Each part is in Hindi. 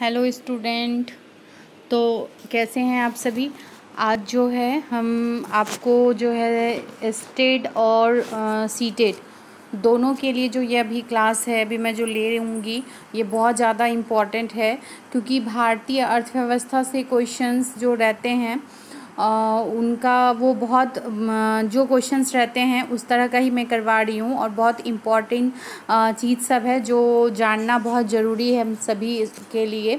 हेलो स्टूडेंट तो कैसे हैं आप सभी आज जो है हम आपको जो है स्टेट और सी दोनों के लिए जो ये अभी क्लास है अभी मैं जो ले रहूँगी ये बहुत ज़्यादा इम्पॉर्टेंट है क्योंकि भारतीय अर्थव्यवस्था से क्वेश्चंस जो रहते हैं उनका वो बहुत जो क्वेश्चंस रहते हैं उस तरह का ही मैं करवा रही हूँ और बहुत इम्पॉर्टेंट चीज़ सब है जो जानना बहुत ज़रूरी है हम सभी के लिए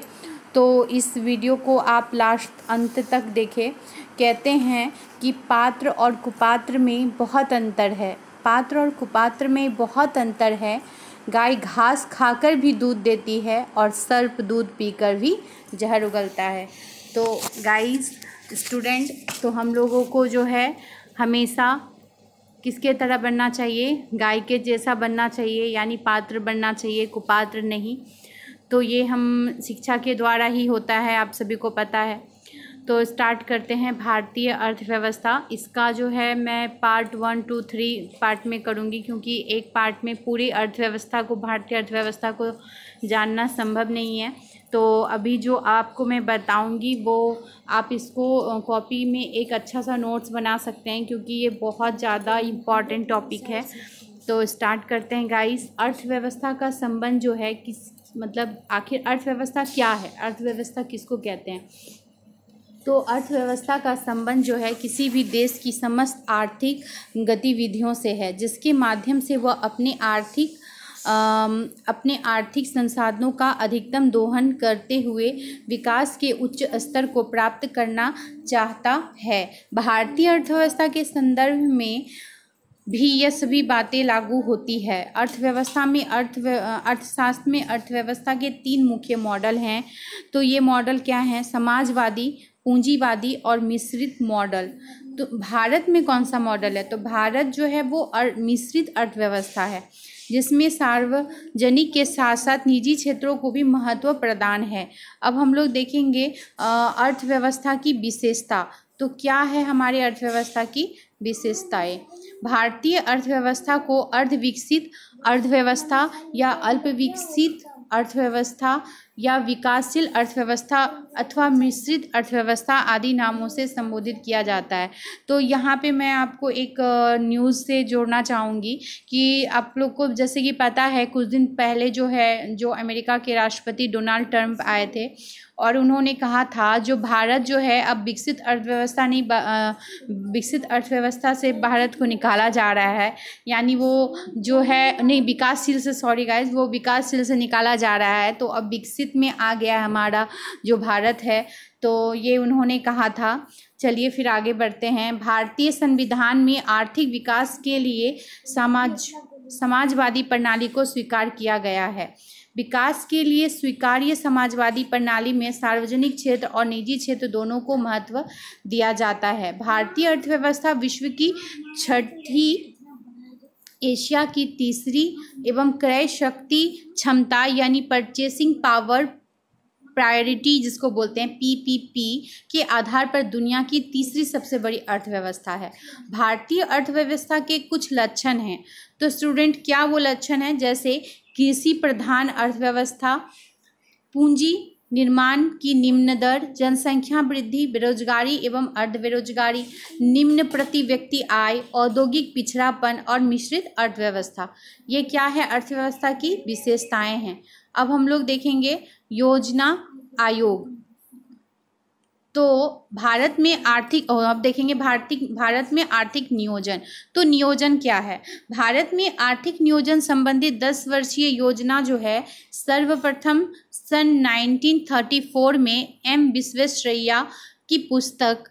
तो इस वीडियो को आप लास्ट अंत तक देखें कहते हैं कि पात्र और कुपात्र में बहुत अंतर है पात्र और कुपात्र में बहुत अंतर है गाय घास खाकर भी दूध देती है और सर्प दूध पीकर भी जहर उगलता है तो गाइस स्टूडेंट तो हम लोगों को जो है हमेशा किसके तरह बनना चाहिए गाय के जैसा बनना चाहिए यानी पात्र बनना चाहिए कुपात्र नहीं तो ये हम शिक्षा के द्वारा ही होता है आप सभी को पता है तो स्टार्ट करते हैं भारतीय अर्थव्यवस्था इसका जो है मैं part one two three part में करूँगी क्योंकि एक पार्ट में पूरी अर्थव्यवस्था को भारतीय अर्थव्यवस्था को जानना संभव नहीं है तो अभी जो आपको मैं बताऊंगी वो आप इसको कॉपी में एक अच्छा सा नोट्स बना सकते हैं क्योंकि ये बहुत ज़्यादा इम्पॉर्टेंट टॉपिक है तो स्टार्ट करते हैं गाइस अर्थव्यवस्था का संबंध जो है किस मतलब आखिर अर्थव्यवस्था क्या है अर्थव्यवस्था किसको कहते हैं तो अर्थव्यवस्था का संबंध जो है किसी भी देश की समस्त आर्थिक गतिविधियों से है जिसके माध्यम से वह अपने आर्थिक अपने आर्थिक संसाधनों का अधिकतम दोहन करते हुए विकास के उच्च स्तर को प्राप्त करना चाहता है भारतीय अर्थव्यवस्था के संदर्भ में भी यह सभी बातें लागू होती है अर्थव्यवस्था में अर्थ अर्थशास्त्र में अर्थव्यवस्था के तीन मुख्य मॉडल हैं तो ये मॉडल क्या हैं समाजवादी पूंजीवादी और मिश्रित मॉडल तो भारत में कौन सा मॉडल है तो भारत जो है वो अर, मिश्रित अर्थव्यवस्था है जिसमें सार्वजनिक के साथ साथ निजी क्षेत्रों को भी महत्व प्रदान है अब हम लोग देखेंगे अर्थव्यवस्था की विशेषता तो क्या है हमारे अर्थव्यवस्था की विशेषताएं भारतीय अर्थव्यवस्था को अर्धविकसित अर्थव्यवस्था या अल्पविकसित अर्थव्यवस्था या विकासशील अर्थव्यवस्था अथवा मिश्रित अर्थव्यवस्था आदि नामों से संबोधित किया जाता है तो यहाँ पे मैं आपको एक न्यूज़ से जोड़ना चाहूँगी कि आप लोग को जैसे कि पता है कुछ दिन पहले जो है जो अमेरिका के राष्ट्रपति डोनाल्ड ट्रंप आए थे और उन्होंने कहा था जो भारत जो है अब विकसित अर्थव्यवस्था नहीं विकसित अर्थव्यवस्था से भारत को निकाला जा रहा है यानी वो जो है नहीं विकासशील से सॉरी गाइज वो विकासशील से निकाला जा रहा है तो अब विकसित विकसित में आ गया है हमारा जो भारत है तो ये उन्होंने कहा था चलिए फिर आगे बढ़ते हैं भारतीय संविधान में आर्थिक विकास के लिए समाज समाजवादी प्रणाली को स्वीकार किया गया है विकास के लिए स्वीकार्य समाजवादी प्रणाली में सार्वजनिक क्षेत्र और निजी क्षेत्र दोनों को महत्व दिया जाता है भारतीय अर्थव्यवस्था विश्व की छठी एशिया की तीसरी एवं क्रय शक्ति क्षमता यानी परचेसिंग पावर प्रायोरिटी जिसको बोलते हैं पीपीपी के आधार पर दुनिया की तीसरी सबसे बड़ी अर्थव्यवस्था है भारतीय अर्थव्यवस्था के कुछ लक्षण हैं तो स्टूडेंट क्या वो लक्षण हैं जैसे कृषि प्रधान अर्थव्यवस्था पूंजी निर्माण की निम्न दर जनसंख्या वृद्धि बेरोजगारी एवं अर्ध बेरोजगारी निम्न प्रति व्यक्ति आय औद्योगिक पिछड़ापन और मिश्रित अर्थव्यवस्था ये क्या है अर्थव्यवस्था की विशेषताएं हैं अब हम लोग देखेंगे योजना आयोग तो भारत में आर्थिक अब देखेंगे भारतीय भारत में आर्थिक नियोजन तो नियोजन क्या है भारत में आर्थिक नियोजन संबंधी दस वर्षीय योजना जो है सर्वप्रथम सन 1934 में एम विश्वेश्वरैया की पुस्तक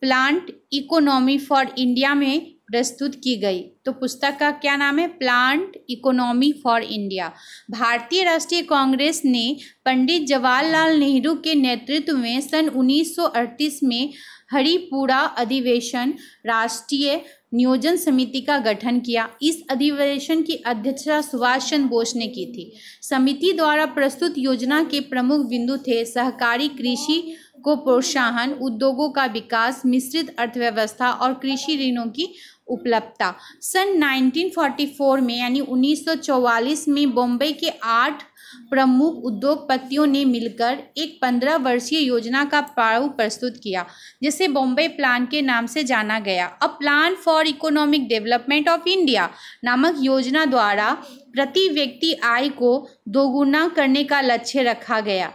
प्लांट इकोनॉमी फॉर इंडिया में प्रस्तुत की गई तो पुस्तक का क्या नाम है प्लांट इकोनॉमी फॉर इंडिया भारतीय राष्ट्रीय कांग्रेस ने पंडित जवाहरलाल नेहरू के नेतृत्व में सन 1938 में हरिपुरा अधिवेशन राष्ट्रीय नियोजन समिति का गठन किया इस अधिवेशन की अध्यक्षता सुभाष चंद्र बोस ने की थी समिति द्वारा प्रस्तुत योजना के प्रमुख बिंदु थे सहकारी कृषि को प्रोत्साहन उद्योगों का विकास मिश्रित अर्थव्यवस्था और कृषि ऋणों की उपलब्धता सन 1944 में यानी 1944 में बॉम्बे के आठ प्रमुख उद्योगपतियों ने मिलकर एक पंद्रह वर्षीय योजना का प्रारूप प्रस्तुत किया जिसे बॉम्बे प्लान के नाम से जाना गया a plan for economic development of India नामक योजना द्वारा प्रति व्यक्ति आय को दोगुना करने का लक्ष्य रखा गया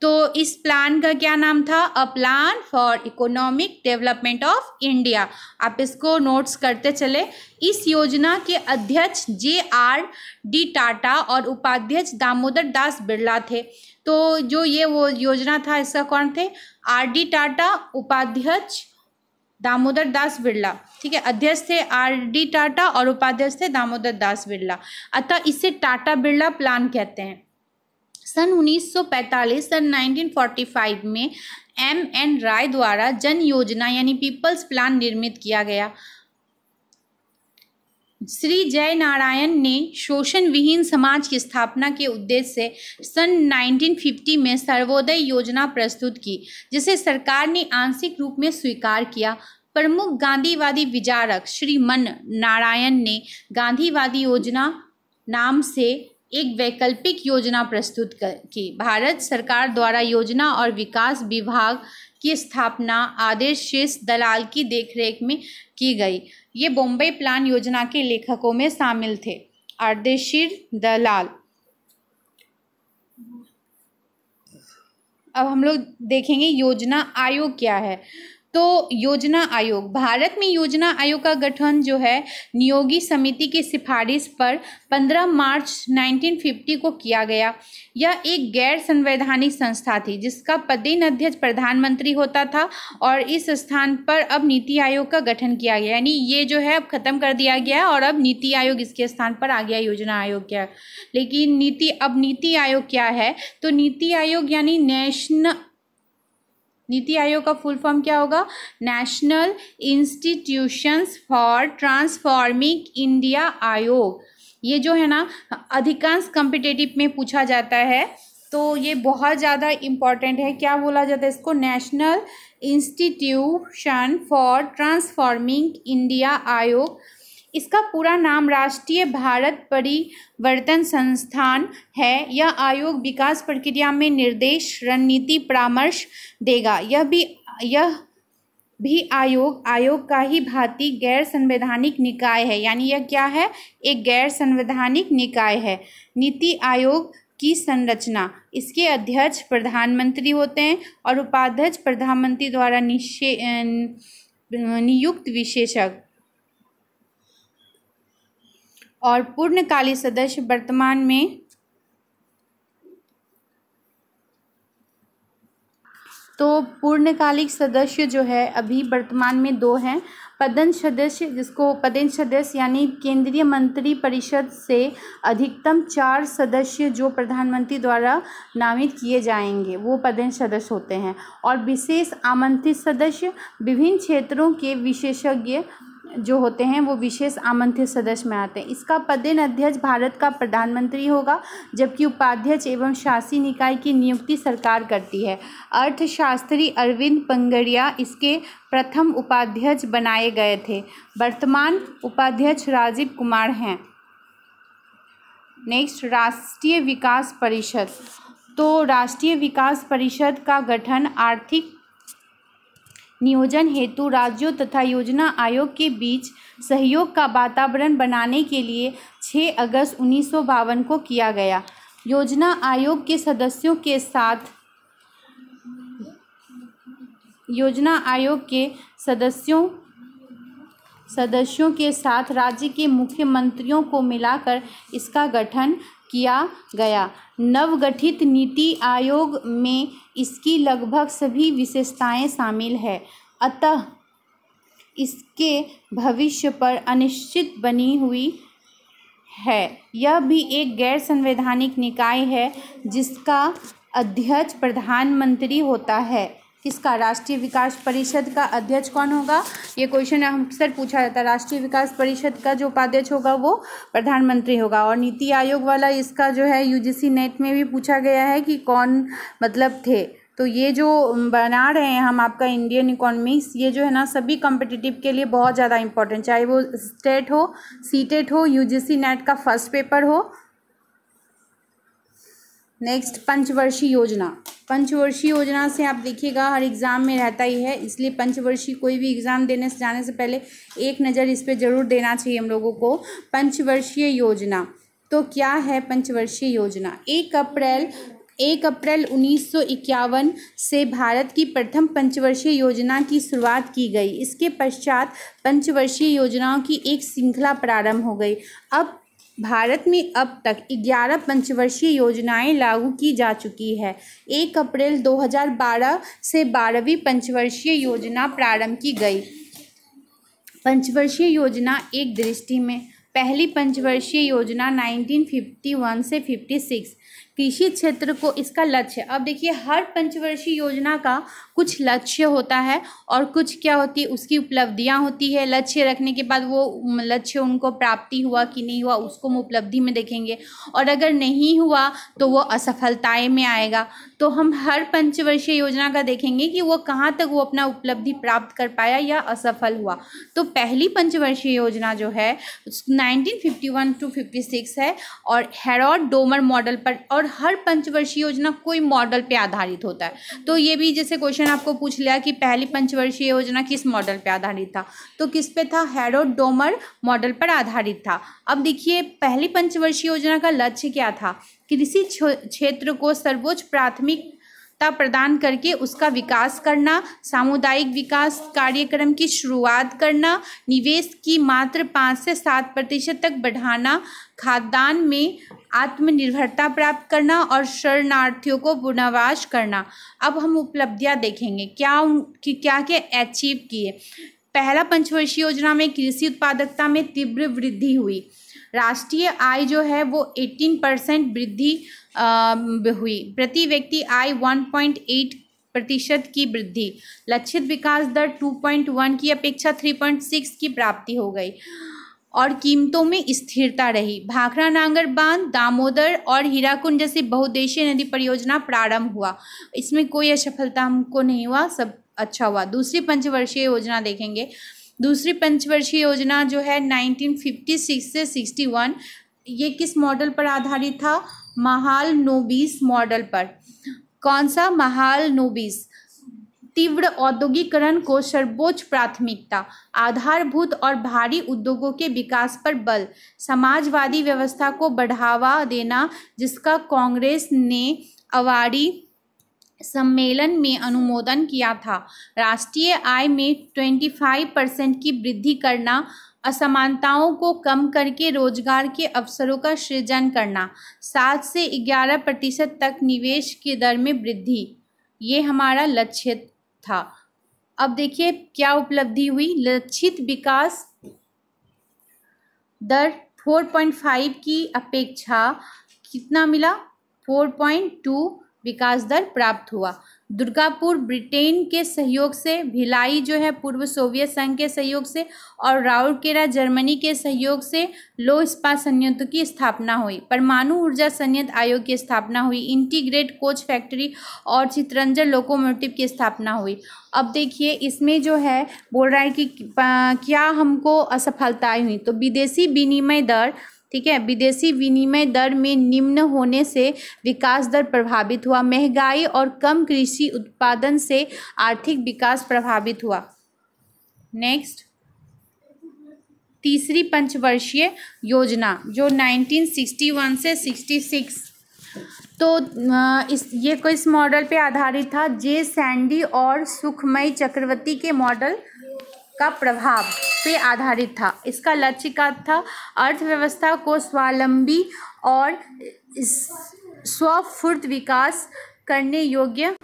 तो इस प्लान का क्या नाम था a plan for economic development of India आप इसको नोट्स करते चले इस योजना के अध्यक्ष जे आर डी टाटा और उपाध्यक्ष दामोदर दास बिरला थे तो जो ये वो योजना था इसका कौन थे आर डी टाटा उपाध्यक्ष दामोदर दास बिरला ठीक है अध्यक्ष थे आर डी टाटा और उपाध्यक्ष थे दामोदर दास बिरला अतः इसे टाटा बिरला प्लान कहते हैं सन 1945 सन 1945 में एम एन राय द्वारा जन योजना यानी पीपल्स प्लान निर्मित किया गया श्री जय नारायण ने शोषण विहीन समाज की स्थापना के उद्देश्य से सन 1950 में सर्वोदय योजना प्रस्तुत की जिसे सरकार ने आंशिक रूप में स्वीकार किया प्रमुख गांधीवादी विचारक श्री मन नारायण ने गांधीवादी योजना नाम से एक वैकल्पिक योजना प्रस्तुत की भारत सरकार द्वारा योजना और विकास विभाग की स्थापना आदेश शेष दलाल की देखरेख में की गई ये बॉम्बे प्लान योजना के लेखकों में शामिल थे आदेशिर दलाल अब हम लोग देखेंगे योजना आयोग क्या है तो योजना आयोग भारत में योजना आयोग का गठन जो है नियोगी समिति की सिफारिश पर 15 मार्च 1950 को किया गया यह एक गैर संवैधानिक संस्था थी जिसका पदेन अध्यक्ष प्रधानमंत्री होता था और इस स्थान पर अब नीति आयोग का गठन किया गया यानी ये जो है अब खत्म कर दिया गया और अब नीति आयोग इसके स्थान पर आ गया योजना आयोग क्या लेकिन नीति अब नीति आयोग क्या है तो नीति आयोग यानी नेशनल नीति आयोग का फुल फॉर्म क्या होगा national institutions for transforming India आयोग ये जो है ना अधिकांश कंपिटेटिव में पूछा जाता है तो ये बहुत ज़्यादा इम्पॉर्टेंट है क्या बोला जाता है इसको national institution for transforming India आयोग इसका पूरा नाम राष्ट्रीय भारत परिवर्तन संस्थान है यह आयोग विकास प्रक्रिया में निर्देश रणनीति परामर्श देगा यह भी यह भी आयोग आयोग का ही भांति गैर संवैधानिक निकाय है यानी यह क्या है एक गैर संवैधानिक निकाय है नीति आयोग की संरचना इसके अध्यक्ष प्रधानमंत्री होते हैं और उपाध्यक्ष प्रधानमंत्री द्वारा निशे अं, नियुक्त विशेषज्ञ और पूर्णकालीन सदस्य वर्तमान में तो पूर्णकालिक सदस्य जो है अभी वर्तमान में दो हैं पदन सदस्य जिसको पदन सदस्य यानी केंद्रीय मंत्री परिषद से अधिकतम चार सदस्य जो प्रधानमंत्री द्वारा नामित किए जाएंगे वो पदन सदस्य होते हैं और विशेष आमंत्रित सदस्य विभिन्न क्षेत्रों के विशेषज्ञ जो होते हैं वो विशेष आमंत्रित सदस्य में आते हैं इसका पदेन अध्यक्ष भारत का प्रधानमंत्री होगा जबकि उपाध्यक्ष एवं शासी निकाय की नियुक्ति सरकार करती है अर्थशास्त्री अरविंद पंगड़िया इसके प्रथम उपाध्यक्ष बनाए गए थे वर्तमान उपाध्यक्ष राजीव कुमार हैं नेक्स्ट राष्ट्रीय विकास परिषद तो राष्ट्रीय विकास परिषद का गठन आर्थिक नियोजन हेतु राज्यों तथा योजना आयोग के बीच सहयोग का वातावरण बनाने के लिए 6 अगस्त उन्नीस को किया गया योजना आयोग के सदस्यों के साथ योजना आयोग के सदस्यों सदस्यों के साथ राज्य के मुख्यमंत्रियों को मिलाकर इसका गठन किया गया नवगठित नीति आयोग में इसकी लगभग सभी विशेषताएं शामिल है अतः इसके भविष्य पर अनिश्चित बनी हुई है यह भी एक गैर संवैधानिक निकाय है जिसका अध्यक्ष प्रधानमंत्री होता है किसका राष्ट्रीय विकास परिषद का अध्यक्ष कौन होगा ये क्वेश्चन अक्सर पूछा जाता है राष्ट्रीय विकास परिषद का जो उपाध्यक्ष होगा वो प्रधानमंत्री होगा और नीति आयोग वाला इसका जो है यूजीसी नेट में भी पूछा गया है कि कौन मतलब थे तो ये जो बना रहे हैं हम आपका इंडियन इकोनॉमिक्स ये जो है ना सभी कॉम्पिटिटिव के लिए बहुत ज़्यादा इंपॉर्टेंट चाहे वो स्टेट हो सी टेट हो यू नेट का फर्स्ट पेपर हो नेक्स्ट पंचवर्षीय योजना पंचवर्षीय योजना से आप देखिएगा हर एग्ज़ाम में रहता ही है इसलिए पंचवर्षीय कोई भी एग्ज़ाम देने से जाने से पहले एक नज़र इस पर ज़रूर देना चाहिए हम लोगों को पंचवर्षीय योजना तो क्या है पंचवर्षीय योजना एक अप्रैल एक अप्रैल उन्नीस से भारत की प्रथम पंचवर्षीय योजना की शुरुआत की गई इसके पश्चात पंचवर्षीय योजनाओं की एक श्रृंखला प्रारंभ हो गई अब भारत में अब तक 11 पंचवर्षीय योजनाएं लागू की जा चुकी है 1 अप्रैल 2012 से 12वीं पंचवर्षीय योजना प्रारंभ की गई पंचवर्षीय योजना एक दृष्टि में पहली पंचवर्षीय योजना 1951 से 56 कृषि क्षेत्र को इसका लक्ष्य अब देखिए हर पंचवर्षीय योजना का कुछ लक्ष्य होता है और कुछ क्या होती है उसकी उपलब्धियाँ होती है लक्ष्य रखने के बाद वो लक्ष्य उनको प्राप्ति हुआ कि नहीं हुआ उसको हम उपलब्धि में देखेंगे और अगर नहीं हुआ तो वो असफलताएँ में आएगा तो हम हर पंचवर्षीय योजना का देखेंगे कि वो कहाँ तक वो अपना उपलब्धि प्राप्त कर पाया या असफल हुआ तो पहली पंचवर्षीय योजना जो है नाइनटीन टू फिफ्टी है और हेरोड डोमर मॉडल पर और हर पंचवर्षीय योजना कोई मॉडल पे आधारित होता है तो ये भी जैसे क्वेश्चन आपको पूछ लिया कि पहली पंचवर्षीय योजना किस मॉडल पे आधारित था तो किस पे था हेरोडोमर मॉडल पर आधारित था अब देखिए पहली पंचवर्षीय योजना का लक्ष्य क्या था कृषि क्षेत्र को सर्वोच्च प्राथमिक सहायता प्रदान करके उसका विकास करना सामुदायिक विकास कार्यक्रम की शुरुआत करना निवेश की मात्र पाँच से सात प्रतिशत तक बढ़ाना खाद्यान्न में आत्मनिर्भरता प्राप्त करना और शरणार्थियों को पुनर्वास करना अब हम उपलब्धियां देखेंगे क्या कि क्या क्या अचीव किए पहला पंचवर्षीय योजना में कृषि उत्पादकता में तीव्र वृद्धि हुई राष्ट्रीय आय जो है वो 18 परसेंट वृद्धि हुई प्रति व्यक्ति आय 1.8 प्रतिशत की वृद्धि लक्षित विकास दर 2.1 की अपेक्षा 3.6 की प्राप्ति हो गई और कीमतों में स्थिरता रही भाखरा नांगर बांध दामोदर और हीराकुंड जैसी बहुद्देशीय नदी परियोजना प्रारंभ हुआ इसमें कोई असफलता हमको नहीं हुआ सब अच्छा हुआ दूसरी पंचवर्षीय योजना देखेंगे दूसरी पंचवर्षीय योजना जो है 1956 से 61 ये किस मॉडल पर आधारित था महाल नोबीस मॉडल पर कौन सा महाल नोबीस तीव्र औद्योगिकरण को सर्वोच्च प्राथमिकता आधारभूत और भारी उद्योगों के विकास पर बल समाजवादी व्यवस्था को बढ़ावा देना जिसका कांग्रेस ने अवाड़ी सम्मेलन में अनुमोदन किया था राष्ट्रीय आय में 25 परसेंट की वृद्धि करना असमानताओं को कम करके रोजगार के अवसरों का सृजन करना सात से ग्यारह प्रतिशत तक निवेश की दर में वृद्धि ये हमारा लक्ष्य था अब देखिए क्या उपलब्धि हुई लक्षित विकास दर 4.5 की अपेक्षा कितना मिला 4.2 विकास दर प्राप्त हुआ दुर्गापुर ब्रिटेन के सहयोग से भिलाई जो है पूर्व सोवियत संघ के सहयोग से और राउरकेला जर्मनी के सहयोग से लो इस्पात संयंत्र की स्थापना हुई परमाणु ऊर्जा संयंत्र आयोग की स्थापना हुई इंटीग्रेट कोच फैक्ट्री और चित्रंजन लोकोमोटिव की स्थापना हुई अब देखिए इसमें जो है बोल रहा है कि क्या हमको असफलताएँ हुई तो विदेशी विनिमय दर ठीक है विदेशी विनिमय दर में निम्न होने से विकास दर प्रभावित हुआ महंगाई और कम कृषि उत्पादन से आर्थिक विकास प्रभावित हुआ नेक्स्ट तीसरी पंचवर्षीय योजना जो 1961 से 66 तो इस ये कोई इस मॉडल पे आधारित था जे सैंडी और सुखमय चक्रवर्ती के मॉडल का प्रभाव पे आधारित था इसका लक्ष्य का था अर्थव्यवस्था को स्वावलंबी और स्वफूर्त विकास करने योग्य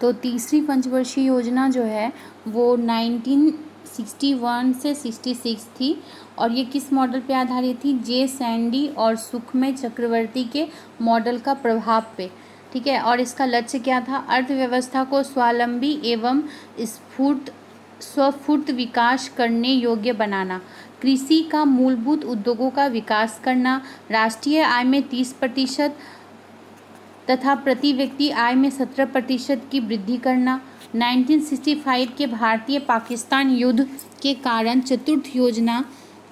तो तीसरी पंचवर्षीय योजना जो है वो 1961 से 66 थी और ये किस मॉडल पे आधारित थी जे सैंडी और सुखमय चक्रवर्ती के मॉडल का प्रभाव पे ठीक है और इसका लक्ष्य क्या था अर्थव्यवस्था को स्वावलंबी एवं स्फूर्त स्वफुर्त विकास करने योग्य बनाना कृषि का मूलभूत उद्योगों का विकास करना राष्ट्रीय आय में तीस प्रतिशत तथा प्रति व्यक्ति आय में सत्रह प्रतिशत की वृद्धि करना 1965 के भारतीय पाकिस्तान युद्ध के कारण चतुर्थ योजना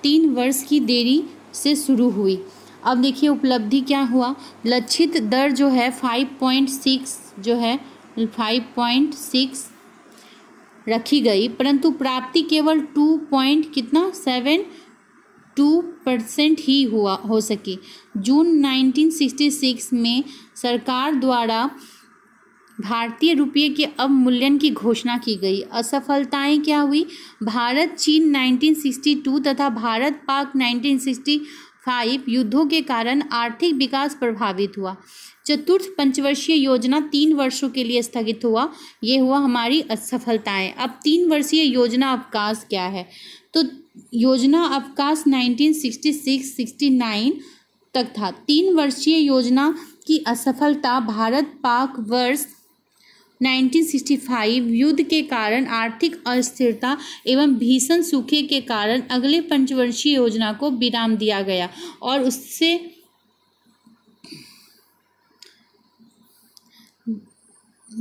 तीन वर्ष की देरी से शुरू हुई अब देखिए उपलब्धि क्या हुआ लक्षित दर जो है 5.6 जो है 5.6 रखी गई परंतु प्राप्ति केवल टू पॉइंट कितना सेवन टू परसेंट ही हुआ हो सकी जून 1966 में सरकार द्वारा भारतीय रुपये के अवमूल्यन की घोषणा की गई असफलताएं क्या हुई भारत चीन 1962 तथा भारत पाक 1965 युद्धों के कारण आर्थिक विकास प्रभावित हुआ चतुर्थ पंचवर्षीय योजना तीन वर्षों के लिए स्थगित हुआ ये हुआ हमारी असफलताएं अब तीन वर्षीय योजना अवकाश क्या है तो योजना अवकाश 1966-69 तक था तीन वर्षीय योजना की असफलता भारत पाक वर्ष 1965 युद्ध के कारण आर्थिक अस्थिरता एवं भीषण सूखे के कारण अगले पंचवर्षीय योजना को विराम दिया गया और उससे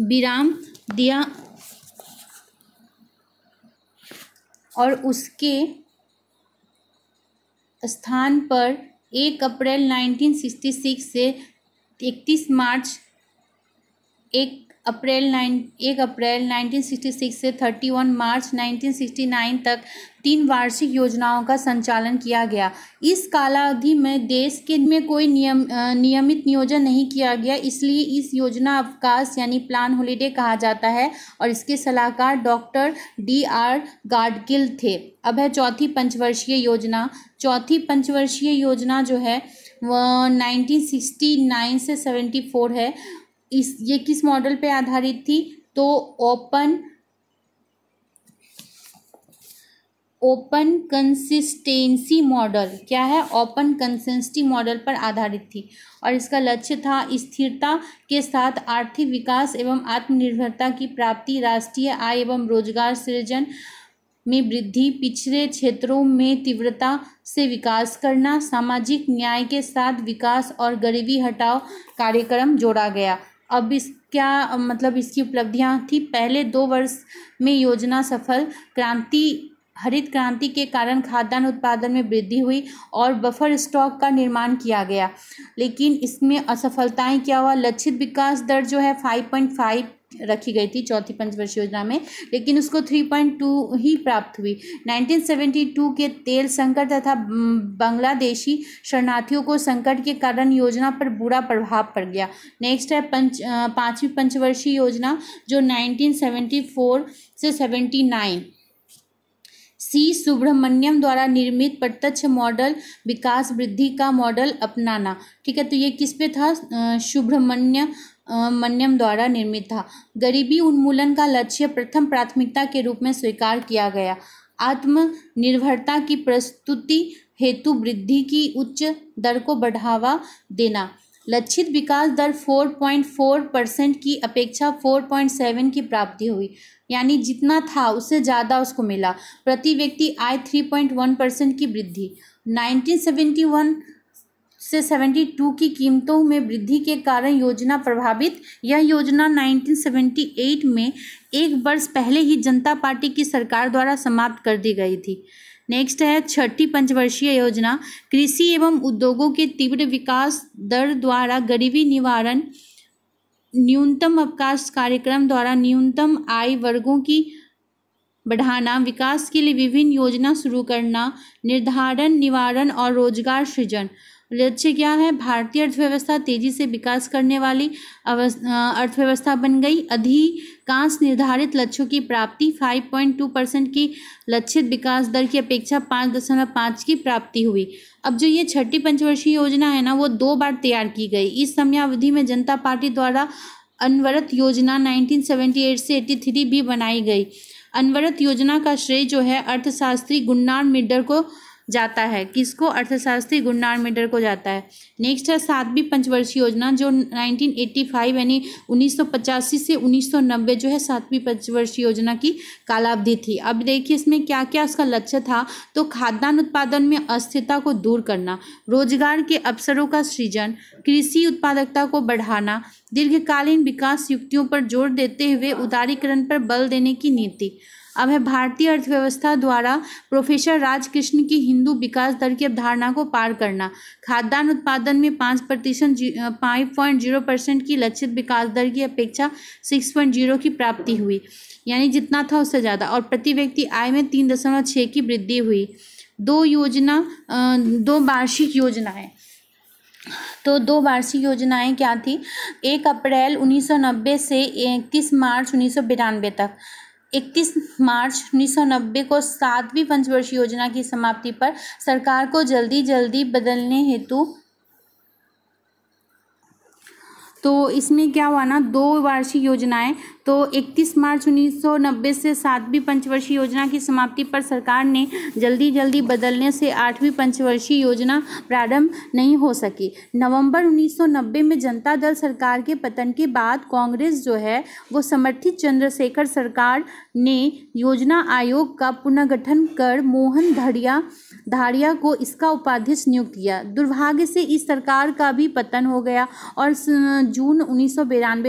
विराम दिया और उसके स्थान पर एक अप्रैल 1966 से इकतीस मार्च एक अप्रैल नाइन एक अप्रैल 1966 से 31 मार्च 1969 तक तीन वार्षिक योजनाओं का संचालन किया गया इस कालावधि में देश के में कोई नियम नियमित नियोजन नहीं किया गया इसलिए इस योजना अवकाश यानी प्लान हॉलीडे कहा जाता है और इसके सलाहकार डॉक्टर डी आर गाडगिल थे अब है चौथी पंचवर्षीय योजना चौथी पंचवर्षीय योजना जो है वह नाइनटीन से सेवेंटी है इस ये किस मॉडल पे आधारित थी तो ओपन ओपन कंसिस्टेंसी मॉडल क्या है ओपन कंसिस्टेंसी मॉडल पर आधारित थी और इसका लक्ष्य था स्थिरता के साथ आर्थिक विकास एवं आत्मनिर्भरता की प्राप्ति राष्ट्रीय आय एवं रोजगार सृजन में वृद्धि पिछड़े क्षेत्रों में तीव्रता से विकास करना सामाजिक न्याय के साथ विकास और गरीबी हटाओ कार्यक्रम जोड़ा गया अब इस क्या मतलब इसकी उपलब्धियां थी पहले दो वर्ष में योजना सफल क्रांति हरित क्रांति के कारण खाद्यान्न उत्पादन में वृद्धि हुई और बफर स्टॉक का निर्माण किया गया लेकिन इसमें असफलताएं क्या हुआ लक्षित विकास दर जो है फाइव पॉइंट फाइव रखी गई थी चौथी पंचवर्षीय योजना में लेकिन उसको 3.2 ही प्राप्त हुई 1972 के तेल संकट तथा बांग्लादेशी शरणार्थियों को संकट के कारण योजना पर बुरा प्रभाव पड़ गया नेक्स्ट है पंच पाँचवीं पंचवर्षीय योजना जो 1974 से 79 सी सुब्रमण्यम द्वारा निर्मित प्रत्यक्ष मॉडल विकास वृद्धि का मॉडल अपनाना ठीक है तो ये किस पे था सुब्रमण्य मन्यम द्वारा निर्मित था गरीबी उन्मूलन का लक्ष्य प्रथम प्राथमिकता के रूप में स्वीकार किया गया आत्मनिर्भरता की प्रस्तुति हेतु वृद्धि की उच्च दर को बढ़ावा देना लक्षित विकास दर 4.4 परसेंट की अपेक्षा 4.7 की प्राप्ति हुई यानी जितना था उससे ज़्यादा उसको मिला प्रति व्यक्ति आय 3.1 परसेंट की वृद्धि 1971 से 72 की कीमतों में वृद्धि के कारण योजना प्रभावित यह योजना 1978 में एक वर्ष पहले ही जनता पार्टी की सरकार द्वारा समाप्त कर दी गई थी नेक्स्ट है छठी पंचवर्षीय योजना कृषि एवं उद्योगों के तीव्र विकास दर द्वारा गरीबी निवारण न्यूनतम अवकाश कार्यक्रम द्वारा न्यूनतम आय वर्गों की बढ़ाना विकास के लिए विभिन्न योजना शुरू करना निर्धारण निवारण और रोजगार सृजन लक्ष्य क्या है भारतीय अर्थव्यवस्था तेजी से विकास करने वाली अर्थव्यवस्था बन गई अधिकांश निर्धारित लक्ष्यों की प्राप्ति 5.2 परसेंट की लक्षित विकास दर की अपेक्षा 5.5 की प्राप्ति हुई अब जो ये छठी पंचवर्षीय योजना है ना वो दो बार तैयार की गई इस समयावधि में जनता पार्टी द्वारा अनवरत योजना 1978 से 83 भी बनाई गई अनवरत योजना का श्रेय जो है अर्थशास्त्री गुन्नार मिडर को जाता है किसको अर्थशास्त्री गुणनार मेडर को जाता है नेक्स्ट है सातवीं पंचवर्षीय योजना जो 1985 यानी 1985 से 1990 जो है सातवीं पंचवर्षीय योजना की कालावधि थी अब देखिए इसमें क्या क्या उसका लक्ष्य था तो खाद्यान्न उत्पादन में अस्थिरता को दूर करना रोजगार के अवसरों का सृजन कृषि उत्पादकता को बढ़ाना दीर्घकालीन विकास युक्तियों पर जोर देते हुए उदारीकरण पर बल देने की नीति अब है भारतीय अर्थव्यवस्था द्वारा प्रोफेसर राजकृष्ण की हिंदू विकास दर की अवधारणा को पार करना खाद्यान्न उत्पादन में पाँच प्रतिशत फाइव पॉइंट जीरो परसेंट की लक्षित विकास दर की अपेक्षा सिक्स पॉइंट जीरो की प्राप्ति हुई यानी जितना था उससे ज़्यादा और प्रति व्यक्ति आय में तीन दशमलव छः की वृद्धि हुई दो योजना दो वार्षिक योजनाएँ तो दो वार्षिक योजनाएं क्या थी एक अप्रैल 1990 से इकतीस मार्च उन्नीस तक 31 मार्च 1990 को सातवीं पंचवर्षीय योजना की समाप्ति पर सरकार को जल्दी जल्दी बदलने हेतु तो इसमें क्या हुआ ना दो वार्षिक योजनाएं तो 31 मार्च 1990 से सातवीं पंचवर्षीय योजना की समाप्ति पर सरकार ने जल्दी जल्दी बदलने से आठवीं पंचवर्षीय योजना प्रारंभ नहीं हो सकी नवंबर 1990 में जनता दल सरकार के पतन के बाद कांग्रेस जो है वो समर्थित चंद्रशेखर सरकार ने योजना आयोग का पुनर्गठन कर मोहन धड़िया धारिया को इसका उपाध्यक्ष नियुक्त किया दुर्भाग्य से इस सरकार का भी पतन हो गया और जून उन्नीस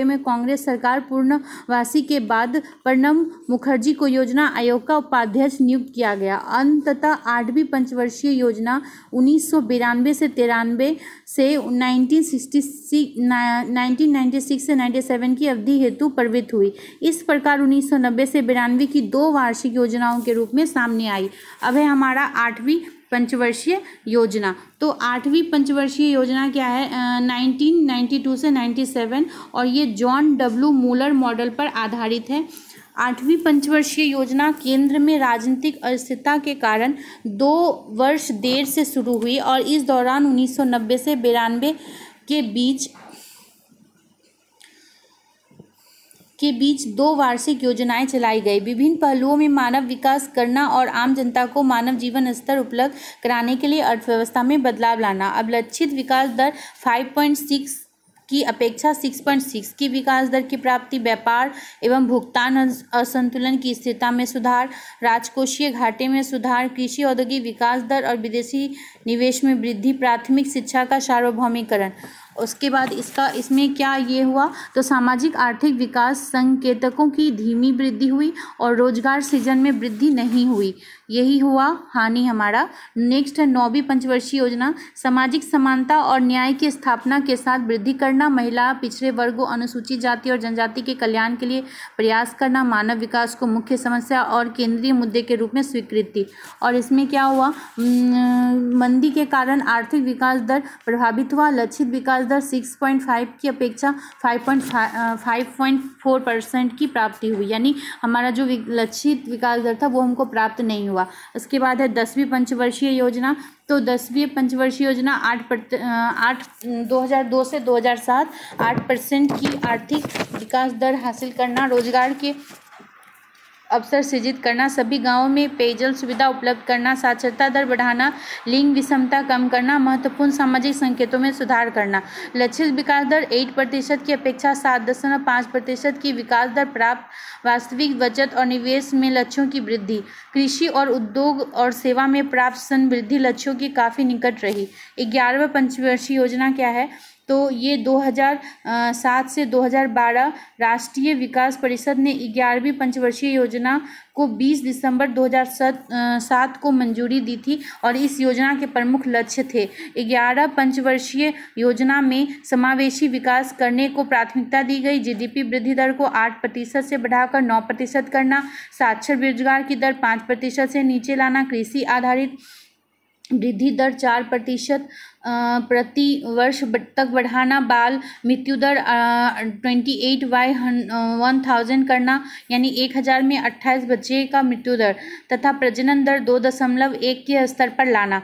में कांग्रेस सरकार पूर्ण वासी के बाद प्रणब मुखर्जी को योजना आयोग का उपाध्यक्ष नियुक्त किया गया अंततः आठवीं पंचवर्षीय योजना उन्नीस से तिरानवे से 1966 से 97 की अवधि हेतु प्रवृत्त हुई इस प्रकार 1990 से बिरानवे की दो वार्षिक योजनाओं के रूप में सामने आई अब है हमारा आठवीं पंचवर्षीय योजना तो आठवीं पंचवर्षीय योजना क्या है नाइनटीन नाइन्टी टू से नाइन्टी सेवन और ये जॉन डब्ल्यू मूलर मॉडल पर आधारित है आठवीं पंचवर्षीय योजना केंद्र में राजनीतिक अस्थिरता के कारण दो वर्ष देर से शुरू हुई और इस दौरान 1990 से बिरानवे के बीच के बीच दो वार्षिक योजनाएं चलाई गई विभिन्न पहलुओं में मानव विकास करना और आम जनता को मानव जीवन स्तर उपलब्ध कराने के लिए अर्थव्यवस्था में बदलाव लाना अब लक्षित विकास दर 5.6 की अपेक्षा 6.6 की विकास दर की प्राप्ति व्यापार एवं भुगतान असंतुलन की स्थिरता में सुधार राजकोषीय घाटे में सुधार कृषि औद्योगिक विकास दर और विदेशी निवेश में वृद्धि प्राथमिक शिक्षा का सार्वभौमिकरण उसके बाद इसका इसमें क्या ये हुआ तो सामाजिक आर्थिक विकास संकेतकों की धीमी वृद्धि हुई और रोजगार सृजन में वृद्धि नहीं हुई यही हुआ हानि हमारा नेक्स्ट है नौवीं पंचवर्षीय योजना सामाजिक समानता और न्याय की स्थापना के साथ वृद्धि करना महिला पिछड़े वर्गों अनुसूचित जाति और जनजाति के कल्याण के लिए प्रयास करना मानव विकास को मुख्य समस्या और केंद्रीय मुद्दे के रूप में स्वीकृति और इसमें क्या हुआ मंदी के कारण आर्थिक विकास दर प्रभावित हुआ लक्षित विकास दर सिक्स पॉइंट फाइव की अपेक्षा five point five point four percent की प्राप्ति हुई यानी हमारा जो लक्षित विकास दर था वो हमको प्राप्त नहीं हुआ हुआ उसके बाद है दसवीं पंचवर्षीय योजना तो दसवीं पंचवर्षीय योजना आठ आठ दो हज़ार दो से दो हज़ार सात आठ परसेंट की आर्थिक विकास दर हासिल करना रोजगार के अवसर सृजित करना सभी गांवों में पेयजल सुविधा उपलब्ध करना साक्षरता दर बढ़ाना लिंग विषमता कम करना महत्वपूर्ण सामाजिक संकेतों में सुधार करना लक्षित विकास दर एट प्रतिशत की अपेक्षा सात दशमलव पाँच प्रतिशत की विकास दर प्राप्त वास्तविक बचत और निवेश में लक्ष्यों की वृद्धि कृषि और उद्योग और सेवा में प्राप्त सन वृद्धि लक्ष्यों की काफ़ी निकट रही ग्यारहवें पंचवर्षीय योजना क्या है तो ये 2007 से 2012 राष्ट्रीय विकास परिषद ने ग्यारहवीं पंचवर्षीय योजना को 20 दिसंबर 2007 को मंजूरी दी थी और इस योजना के प्रमुख लक्ष्य थे 11 पंचवर्षीय योजना में समावेशी विकास करने को प्राथमिकता दी गई जीडीपी वृद्धि दर को 8 प्रतिशत से बढ़ाकर 9 प्रतिशत करना साक्षर बेरोजगार की दर 5 प्रतिशत से नीचे लाना कृषि आधारित वृद्धि दर चार प्रतिशत प्रति वर्ष तक बढ़ाना बाल मृत्यु दर twenty eight by one thousand करना यानी एक हज़ार में अट्ठाईस बच्चे का मृत्यु दर तथा प्रजनन दर दो दशमलव एक के स्तर पर लाना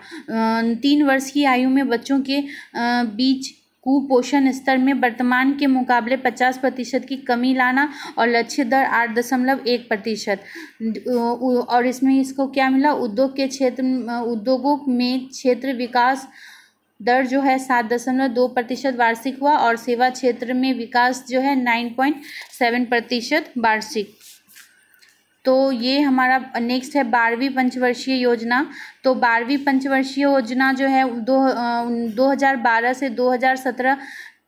तीन वर्ष की आयु में बच्चों के बीच कुपोषण स्तर में वर्तमान के मुकाबले 50 प्रतिशत की कमी लाना और लक्ष्य दर आठ दशमलव एक प्रतिशत और इसमें इसको क्या मिला उद्योग के क्षेत्र उद्योगों में क्षेत्र विकास दर जो है सात दशमलव दो प्रतिशत वार्षिक हुआ और सेवा क्षेत्र में विकास जो है नाइन पॉइंट सेवन प्रतिशत वार्षिक तो ये हमारा नेक्स्ट है बारहवीं पंचवर्षीय योजना तो बारहवीं पंचवर्षीय योजना जो है दो दो हज़ार बारह से दो हज़ार सत्रह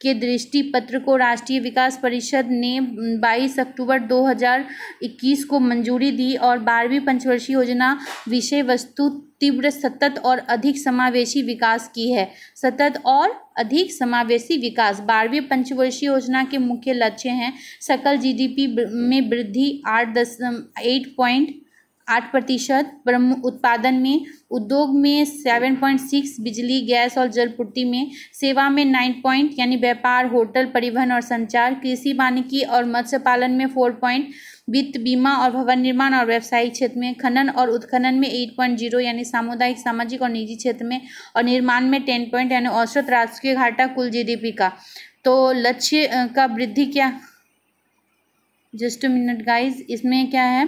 के दृष्टि पत्र को राष्ट्रीय विकास परिषद ने 22 अक्टूबर 2021 को मंजूरी दी और बारहवीं पंचवर्षीय योजना विषय वस्तु तीव्र सतत और अधिक समावेशी विकास की है सतत और अधिक समावेशी विकास बारहवीं पंचवर्षीय योजना के मुख्य लक्ष्य हैं सकल जीडीपी में वृद्धि आठ दस एट पॉइंट आठ प्रतिशत प्रमुख उत्पादन में उद्योग में सेवन पॉइंट सिक्स बिजली गैस और जलपूर्ति में सेवा में नाइन पॉइंट यानी व्यापार होटल परिवहन और संचार कृषि वानिकी और मत्स्य पालन में फोर पॉइंट वित्त बीमा और भवन निर्माण और व्यावसायिक क्षेत्र में खनन और उत्खनन में एट पॉइंट जीरो यानी सामुदायिक सामाजिक और निजी क्षेत्र में और निर्माण में टेन पॉइंट यानी औसत राजकीय घाटा कुल जी का तो लक्ष्य का वृद्धि क्या जस्ट मिनट गाइज इसमें क्या है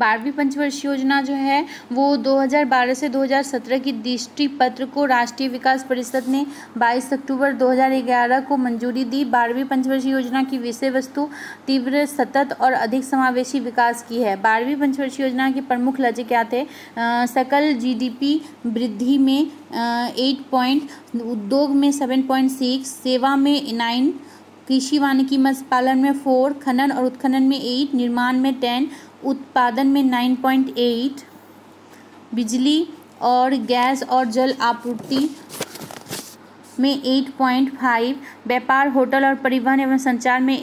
बारहवीं पंचवर्षीय योजना जो है वो 2012 से 2017 की दृष्टि पत्र को राष्ट्रीय विकास परिषद ने 22 अक्टूबर 2011 को मंजूरी दी बारहवीं पंचवर्षीय योजना की विषय वस्तु तीव्र सतत और अधिक समावेशी विकास की है बारहवीं पंचवर्षीय योजना के प्रमुख लक्ष्य क्या थे आ, सकल जीडीपी वृद्धि में एट पॉइंट उद्योग में सेवन पॉइंट सिक्स सेवा में नाइन कृषि वानिकी मत्स्य पालन में फोर खनन और उत्खनन में एट निर्माण में टेन उत्पादन में 9.8 बिजली और गैस और जल आपूर्ति में 8.5 व्यापार होटल और परिवहन एवं संचार में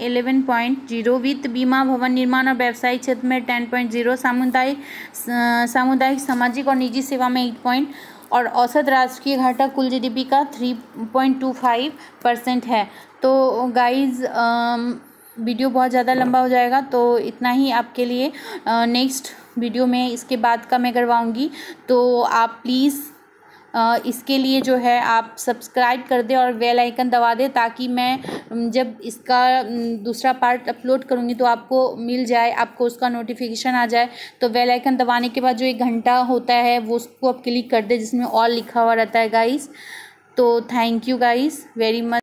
11.0 वित्त बीमा भवन निर्माण और व्यावसायिक क्षेत्र में 10.0 सामुदायिक सामुदायिक सामाजिक और निजी सेवा में 8. पॉइंट और औसत राजकीय घाटा कुल जीडीपी का 3.25 परसेंट है तो गाइज वीडियो बहुत ज़्यादा लंबा हो जाएगा तो इतना ही आपके लिए नेक्स्ट वीडियो में इसके बाद का मैं करवाऊँगी तो आप प्लीज़ इसके लिए जो है आप सब्सक्राइब कर दें और बेल आइकन दबा दें ताकि मैं जब इसका दूसरा पार्ट अपलोड करूँगी तो आपको मिल जाए आपको उसका नोटिफिकेशन आ जाए तो बेल आइकन दबाने के बाद जो एक घंटा होता है वो उसको आप क्लिक कर दें जिसमें ऑल लिखा हुआ रहता है गाइस तो thank you guys very much